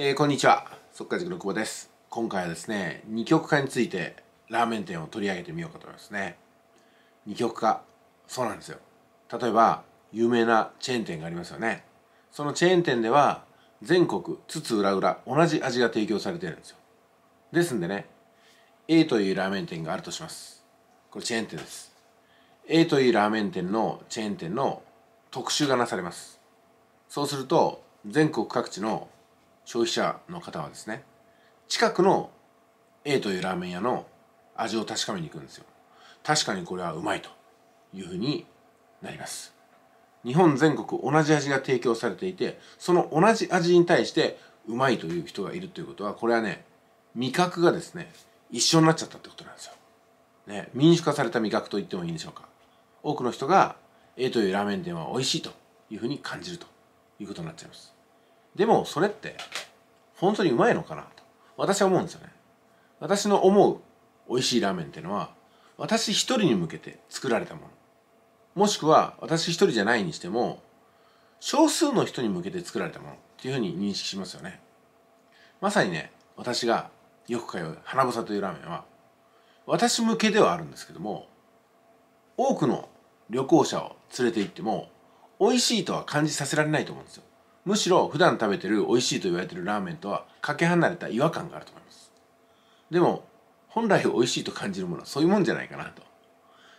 えー、こんにちは速稼塾の久保です今回はですね二極化についてラーメン店を取り上げてみようかと思いますね二極化そうなんですよ例えば有名なチェーン店がありますよねそのチェーン店では全国津々浦々同じ味が提供されてるんですよですんでね A というラーメン店があるとしますこれチェーン店です A というラーメン店のチェーン店の特集がなされますそうすると全国各地の消費者の方はですね近くの A というラーメン屋の味を確かめに行くんですよ確かにこれはうまいというふうになります日本全国同じ味が提供されていてその同じ味に対してうまいという人がいるということはこれはね味覚がですね一緒になっちゃったってことなんですよ、ね、民主化された味覚と言ってもいいんでしょうか多くの人が A というラーメン店は美味しいというふうに感じるということになっちゃいますでもそれって本当にうまいのかなと私は思うんですよね私の思う美味しいラーメンっていうのは私一人に向けて作られたものもしくは私一人じゃないにしても少数の人に向けて作られたものっていうふうに認識しますよねまさにね私がよく通う花房というラーメンは私向けではあるんですけども多くの旅行者を連れて行っても美味しいとは感じさせられないと思うんですよむしろ普段食べてる美味しいと言われてるラーメンとはかけ離れた違和感があると思いますでも本来美味しいと感じるものはそういうもんじゃないかなと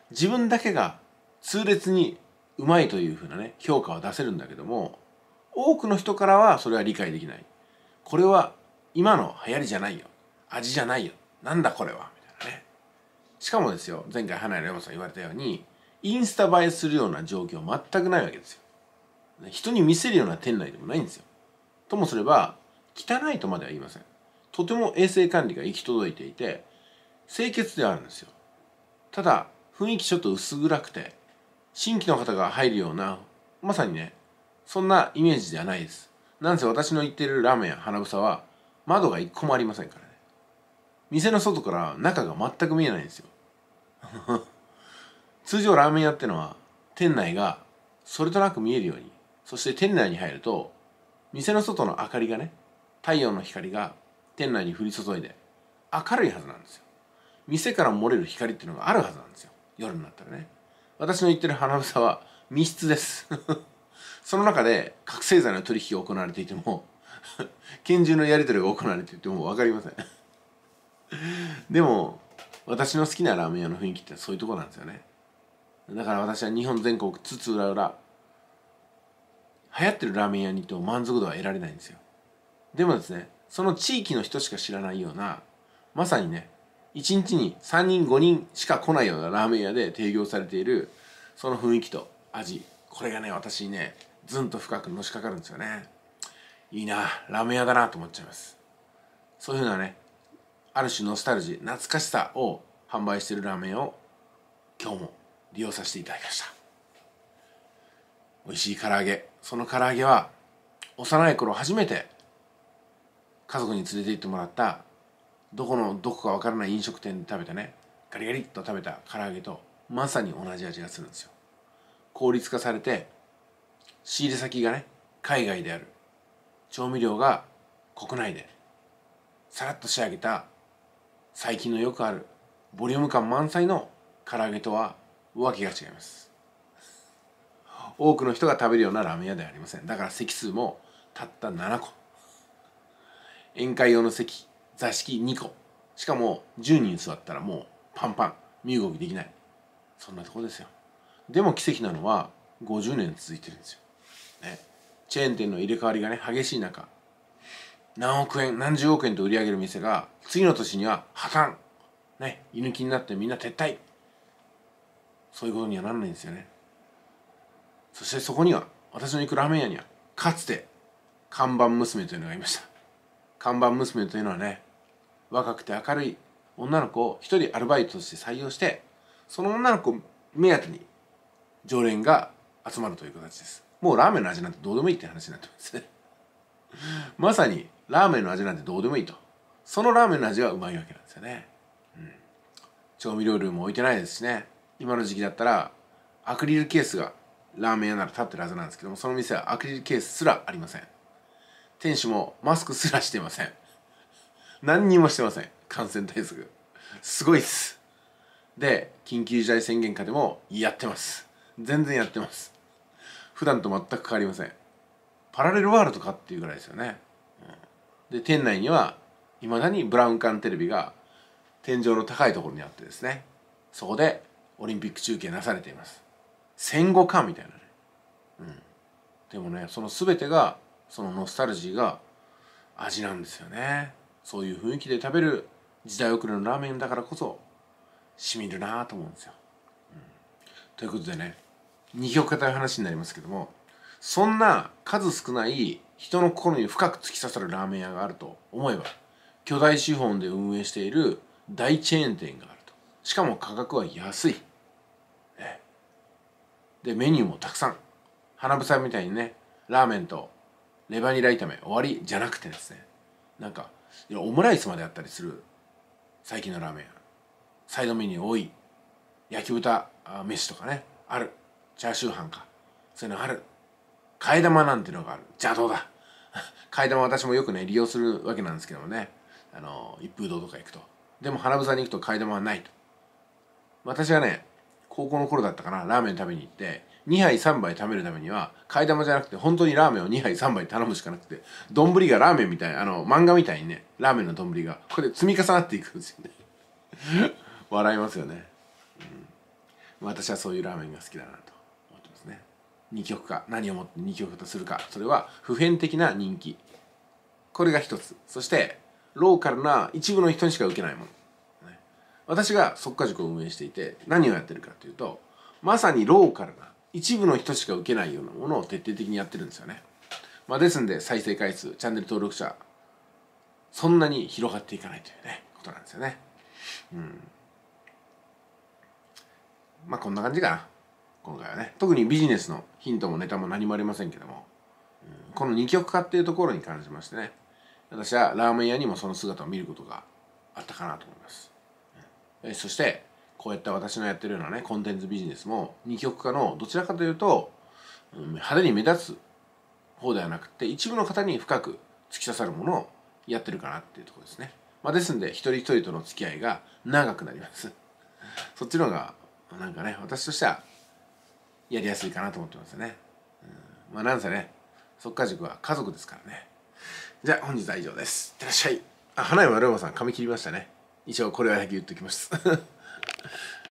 自分だけが痛烈にうまいというふうなね評価は出せるんだけども多くの人からはそれは理解できないこれは今の流行りじゃないよ味じゃないよなんだこれはみたいなねしかもですよ前回花屋の山さん言われたようにインスタ映えするような状況全くないわけですよ人に見せるような店内でもないんですよ。ともすれば汚いとまでは言いません。とても衛生管理が行き届いていて清潔ではあるんですよ。ただ雰囲気ちょっと薄暗くて新規の方が入るようなまさにねそんなイメージではないです。なんせ私の行ってるラーメンや花房は窓が一個もありませんからね。店の外から中が全く見えないんですよ。通常ラーメン屋ってのは店内がそれとなく見えるようにそして店内に入ると店の外の明かりがね太陽の光が店内に降り注いで明るいはずなんですよ店から漏れる光っていうのがあるはずなんですよ夜になったらね私の言ってる花房は密室です その中で覚醒剤の取引が行われていても 拳銃のやり取りが行われていても分かりません でも私の好きなラーメン屋の雰囲気ってそういうとこなんですよねだから私は日本全国津々浦々流行ってるラーメン屋にも満足度は得られないんですよでもですねその地域の人しか知らないようなまさにね1日に3人5人しか来ないようなラーメン屋で提供されているその雰囲気と味これがね私にねずんと深くのしかかるんですよねいいなラーメン屋だなと思っちゃいますそういうふうなねある種ノスタルジー懐かしさを販売してるラーメンを今日も利用させていただきました美味しい唐揚げその唐揚げは幼い頃初めて家族に連れて行ってもらったどこのどこかわからない飲食店で食べたねガリガリっと食べた唐揚げとまさに同じ味がするんですよ効率化されて仕入れ先がね海外である調味料が国内でさらっと仕上げた最近のよくあるボリューム感満載の唐揚げとは浮気が違います多くの人が食べるようなラーメン屋ではありませんだから席数もたった7個宴会用の席座敷2個しかも10人座ったらもうパンパン身動きできないそんなとこですよでも奇跡なのは50年続いてるんですよ、ね、チェーン店の入れ替わりがね激しい中何億円何十億円と売り上げる店が次の年には破綻ね居抜きになってみんな撤退そういうことにはならないんですよねそしてそこには私の行くラーメン屋にはかつて看板娘というのがいました看板娘というのはね若くて明るい女の子を一人アルバイトとして採用してその女の子目当てに常連が集まるという形ですもうラーメンの味なんてどうでもいいって話になってますね まさにラーメンの味なんてどうでもいいとそのラーメンの味はうまいわけなんですよね、うん、調味料類も置いてないですしね今の時期だったらアクリルケースがラーメン屋なら立ってるはずなんですけどもその店はアクリルケースすらありません店主もマスクすらしてません何にもしてません感染対策すごいっすで緊急事態宣言下でもやってます全然やってます普段と全く変わりませんパラレルワールドかっていうぐらいですよね、うん、で店内にはいまだにブラウン管テレビが天井の高いところにあってですねそこでオリンピック中継なされています戦後かみたいなね、うん、でもねその全てがそのノスタルジーが味なんですよねそういう雰囲気で食べる時代遅れのラーメンだからこそしみるなと思うんですよ、うん、ということでね二極化という話になりますけどもそんな数少ない人の心に深く突き刺さるラーメン屋があると思えば巨大資本で運営している大チェーン店があるとしかも価格は安いでメニューもたくさん花ぶさみたいにねラーメンとレバニラ炒め終わりじゃなくてですねなんかオムライスまであったりする最近のラーメンサイドメニュー多い焼き豚飯とかねあるチャーシュー飯かそういうのある替え玉なんてのがある邪道だ 替え玉私もよくね利用するわけなんですけどもねあの一風堂とか行くとでも花房に行くと替え玉はないと私はね高校の頃だったかなラーメン食べに行って2杯3杯食べるためには替え玉じゃなくて本当にラーメンを2杯3杯頼むしかなくて丼がラーメンみたいあの漫画みたいにねラーメンの丼がこれ積み重なっていくんですよね 笑いますよね、うん、私はそういうラーメンが好きだなと思ってますね二極化何をもって二極化とするかそれは普遍的な人気これが一つそしてローカルな一部の人にしか受けないもの私が即化塾を運営していて何をやってるかというとまさにローカルな一部の人しか受けないようなものを徹底的にやってるんですよね、まあ、ですんで再生回数チャンネル登録者そんなに広がっていかないというねことなんですよねうんまあこんな感じかな今回はね特にビジネスのヒントもネタも何もありませんけども、うん、この二極化っていうところに関しましてね私はラーメン屋にもその姿を見ることがあったかなと思いますえそしてこうやって私のやってるようなねコンテンツビジネスも二極化のどちらかというと、うん、派手に目立つ方ではなくて一部の方に深く突き刺さるものをやってるかなっていうところですね、まあ、ですんで一人一人との付き合いが長くなります そっちの方がなんかね私としてはやりやすいかなと思ってますよね、うん、まあなんせねそっか塾は家族ですからねじゃあ本日は以上ですいってらっしゃいあ花山龍馬さん髪切りましたね一応これはだけ言っときます